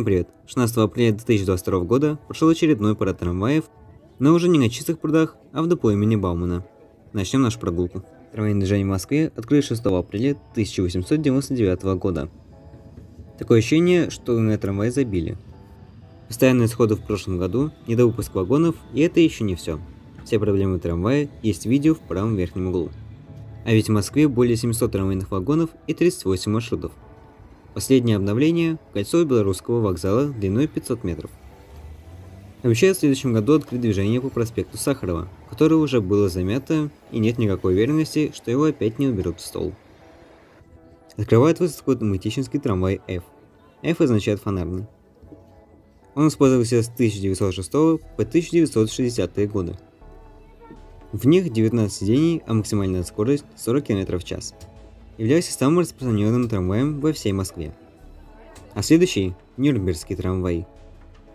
Всем привет! 16 апреля 2022 года прошел очередной парад трамваев, но уже не на чистых прудах, а в депо имени Баумана. Начнем нашу прогулку. Трамвайное движение в Москве открыли 6 апреля 1899 года. Такое ощущение, что на трамвай забили. Постоянные сходы в прошлом году, недовыпуск вагонов, и это еще не все. Все проблемы трамвая есть видео в правом верхнем углу. А ведь в Москве более 700 трамвайных вагонов и 38 маршрутов – Последнее обновление – кольцо Белорусского вокзала длиной 500 метров. Обещают в следующем году открыть движение по проспекту Сахарова, которое уже было замято и нет никакой уверенности, что его опять не уберут в стол. Открывает выставку математический трамвай F. F означает фонарный. Он использовался с 1906 по 1960 годы. В них 19 сидений, а максимальная скорость 40 км в час являлся самым распространенным трамваем во всей Москве. А следующий, Нюрнбергский трамвай,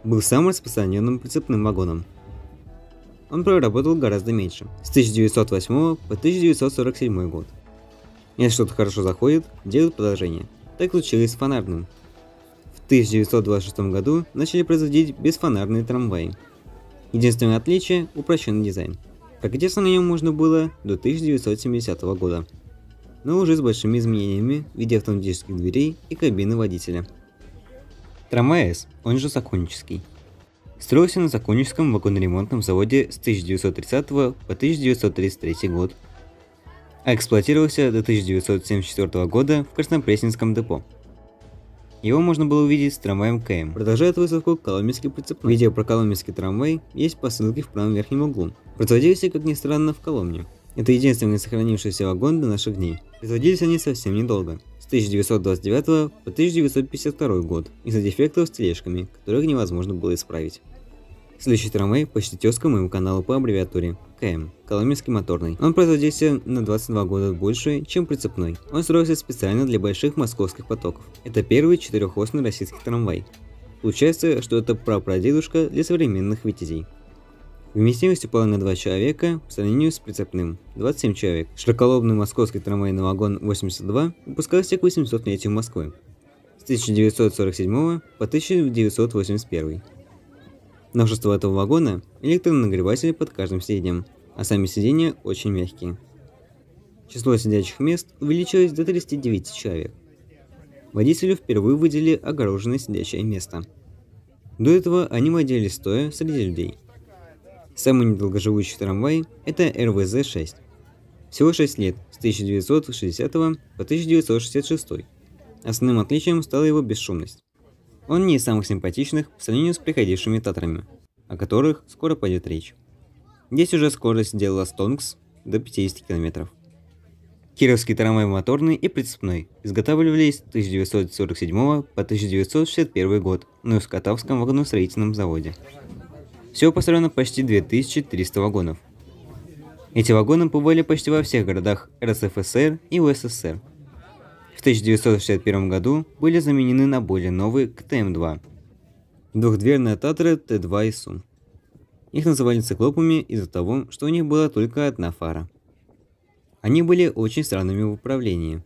был самым распространенным прицепным вагоном. Он проработал гораздо меньше, с 1908 по 1947 год. Если что-то хорошо заходит, делают продолжение. Так случилось с фонарным. В 1926 году начали производить бесфонарные трамваи. Единственное отличие – упрощенный дизайн. Прокатиться на нем можно было до 1970 года но уже с большими изменениями в виде автоматических дверей и кабины водителя. Трамвай С, он же Законнический. Строился на Законническом вагоноремонтном заводе с 1930 по 1933 год, а эксплуатировался до 1974 года в Краснопресненском депо. Его можно было увидеть с трамваем КМ. Продолжает выставку «Коломенский прицепной». Видео про коломенский трамвай есть по ссылке в правом верхнем углу. Производился, как ни странно, в Коломне. Это единственный сохранившийся вагон до наших дней. Производились они совсем недолго, с 1929 по 1952 год, из-за дефектов с тележками, которых невозможно было исправить. Следующий трамвай почти тезка моему каналу по аббревиатуре КМ, Коломенский моторный. Он производился на 22 года больше, чем прицепной. Он строился специально для больших московских потоков. Это первый четырехосный российский трамвай. Получается, что это прапрадедушка для современных витязей. Вместимость упала на 2 человека по сравнению с прицепным – 27 человек. Широколобный московский трамвайный вагон 82 выпускался к 800-летию Москвы с 1947 по 1981. Множество этого вагона – электронагреватели под каждым сиденьем, а сами сиденья очень мягкие. Число сидячих мест увеличилось до 39 человек. Водителю впервые выделили огороженное сидячее место. До этого они водили стоя среди людей – Самый недолгоживущий трамвай – это РВЗ-6. Всего 6 лет, с 1960 по 1966. Основным отличием стала его бесшумность. Он не из самых симпатичных в сравнении с приходившими татрами, о которых скоро пойдет речь. Здесь уже скорость делала Стонгс до 50 км. Кировский трамвай моторный и прицепной изготавливались с 1947 по 1961 год на Искотавском вагоностроительном заводе. Всего построено почти 2300 вагонов. Эти вагоны побывали почти во всех городах РСФСР и УССР. В 1961 году были заменены на более новые КТМ-2. Двухдверные Татры Т-2 и Су. Их называли циклопами из-за того, что у них была только одна фара. Они были очень странными в управлении.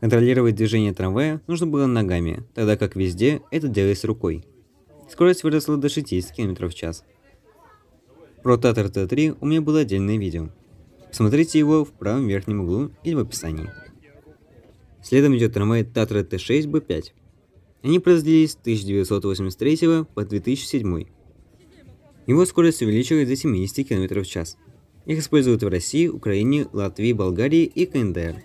Контролировать движение трамвая нужно было ногами, тогда как везде это делалось рукой. Скорость выросла до 60 км в час. Про Татар Т3 у меня было отдельное видео. Смотрите его в правом верхнем углу или в описании. Следом идет трамвай Татра Т6Б5. Они продлились с 1983 по 2007. Его скорость увеличилась до 70 км в час. Их используют в России, Украине, Латвии, Болгарии и КНДР.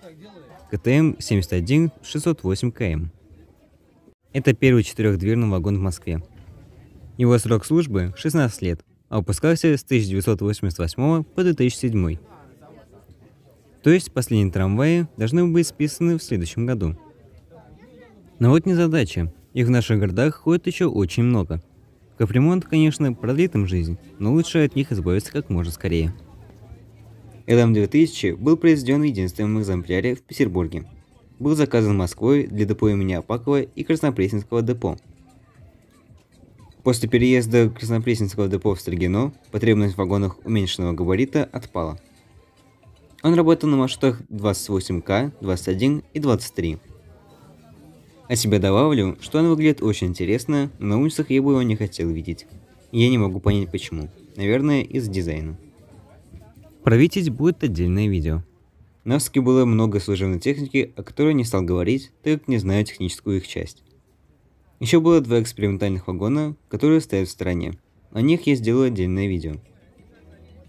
КТМ 71-608КМ. Это первый четырехдверный вагон в Москве. Его срок службы – 16 лет, а выпускался с 1988 по 2007. То есть последние трамваи должны быть списаны в следующем году. Но вот незадача. Их в наших городах ходит еще очень много. Капремонт, конечно, продлит им жизнь, но лучше от них избавиться как можно скорее. ЛМ-2000 был произведен в единственном экземпляре в Петербурге. Был заказан Москвой для депо имени Апакова и Краснопресненского депо – После переезда Краснопресненского депо в Строгино потребность в вагонах уменьшенного габарита отпала. Он работал на маршрутах 28К, 21 и 23. О себе добавлю, что он выглядит очень интересно, но на улицах я бы его не хотел видеть. Я не могу понять почему. Наверное, из дизайна. Провитить будет отдельное видео. На Навске было много служебной техники, о которой не стал говорить, так как не знаю техническую их часть. Еще было два экспериментальных вагона, которые стоят в стороне. О них я сделал отдельное видео.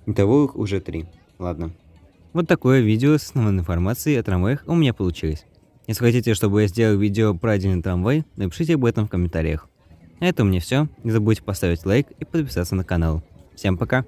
Итого их уже три. Ладно. Вот такое видео с основной информацией о трамваях у меня получилось. Если хотите, чтобы я сделал видео про отдельный трамвай, напишите об этом в комментариях. На этом у меня все. Не забудьте поставить лайк и подписаться на канал. Всем пока!